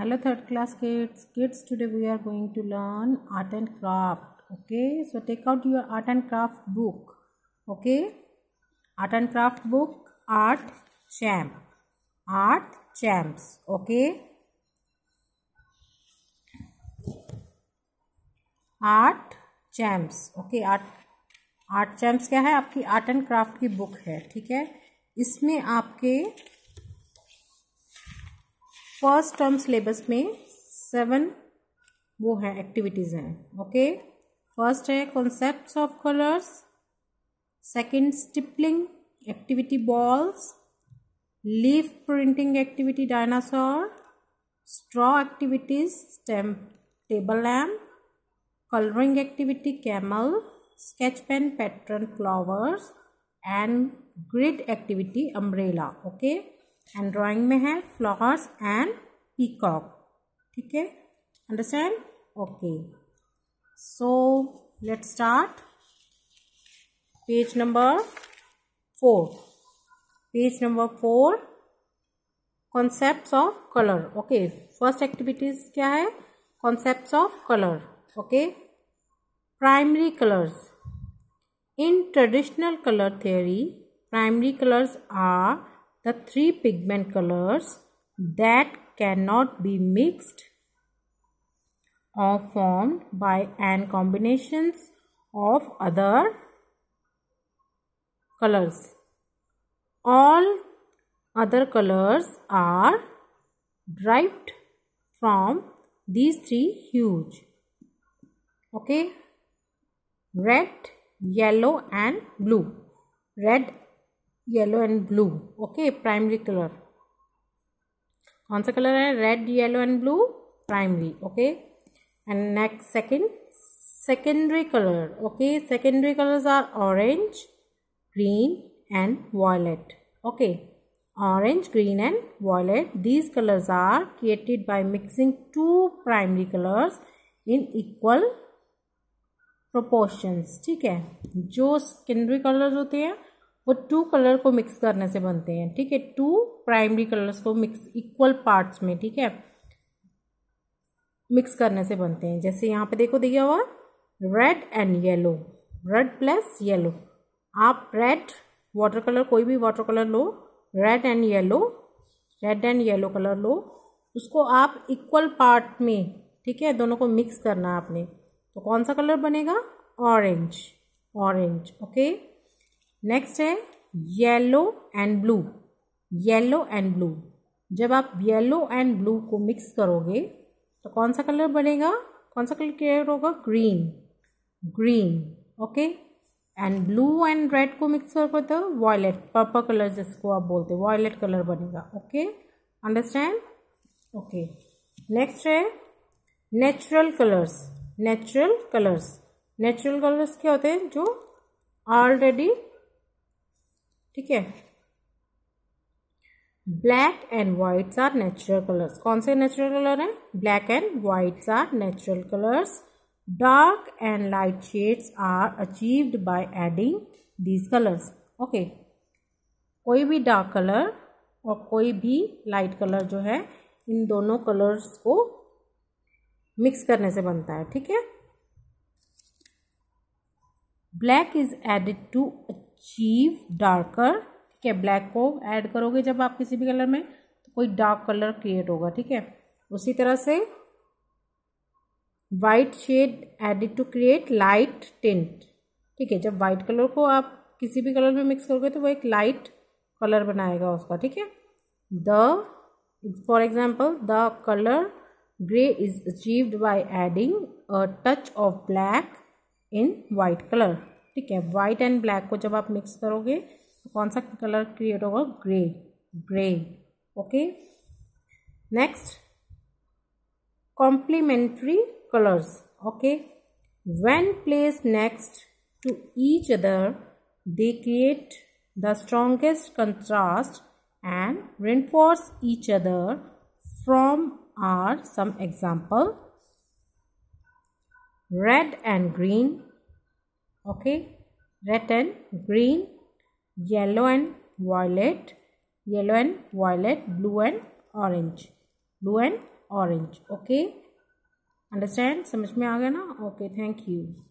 hello third class kids kids today we are going to learn art and craft okay so take out your art and craft book okay art and craft book art champ art champs okay art champs okay art art champs क्या है आपकी art and craft की book है ठीक है इसमें आपके first term syllabus में सेवन वो है एक्टिविटीज़ हैं ओके फर्स्ट है concept of colours second stippling activity balls leaf printing activity dinosaur straw activities stem table lamp colouring activity camel sketch pen pattern flowers and grid activity umbrella okay okay? And drawing में है flowers and peacock ठीक है understand okay so let start page number four page number four concept of colour okay first activities क्या है concept of colour okay primary colours in traditional colour theory primary colours are the three pigment colors that cannot be mixed or formed by and combinations of other colors. All other colors are derived from these three hues. Okay, red, yellow and blue. Red yellow and blue okay primary colour कौन सा colour है red yellow and blue primary okay and next second secondary colour okay secondary colour are orange green and violet okay orange green and violet these colours are created by mixing two primary colours in equal proportions ठीक है जो secondary colours होते हैं वो to colour को mix करने से बनते हैं ठीक है टू प्राइमरी कलर्स को मिक्स इक्वल पार्ट्स में ठीक है मिक्स करने से बनते हैं जैसे यहाँ पे देखो दिया हुआ red and yellow red plus yellow आप रेड वाटर कलर कोई भी वाटर कलर लो red and yellow red and yellow colour लो उसको आप इक्वल पार्ट में ठीक है दोनों को मिक्स करना है आपने तो कौन सा कलर बनेगा ऑरेंज ऑरेंज ओके नेक्स्ट है yellow and blue yellow and blue जब आप येलो एंड ब्लू को मिक्स करोगे तो कौन सा कलर बनेगा कौन सा कलर क्रिएट होगा green green okay and blue and red को मिक्स करो तो वॉयलेट पर्पल कलर जिसको आप बोलते हैं वॉयलेट कलर बनेगा ओके अंडरस्टैंड ओके नेक्स्ट है natural colours natural colours natural colours क्या होते हैं जो ऑलरेडी ठीक है black and white are natural colours कौन से नेचुरल कलर हैं black and white are natural colours dark and light shades are achieved by adding these colours okay कोई भी डार्क कलर और कोई भी लाइट कलर जो है इन दोनों कलर्स को मिक्स करने से बनता है ठीक है black is added to achieve darker ठीक है ब्लैक को ऐड करोगे जब आप किसी भी कलर में तो कोई डार्क कलर क्रिएट होगा ठीक है उसी तरह से white shade added to create light tint ठीक है जब वाइट कलर को आप किसी भी कलर में मिक्स करोगे तो वो एक लाइट कलर बनाएगा उसका ठीक है the for example the colour grey is achieved by adding a touch of black in white colour ठीक है व्हाइट एंड ब्लैक को जब आप मिक्स करोगे तो कौन सा कलर क्रिएट होगा grey grey okay next complementary colours okay when place next to each other they create the strongest contrast and reinforce each other from are some example red and green okay red and green yellow and violet yellow and violet blue and orange blue and orange okay understand? समझ में आ गया ना okay thank you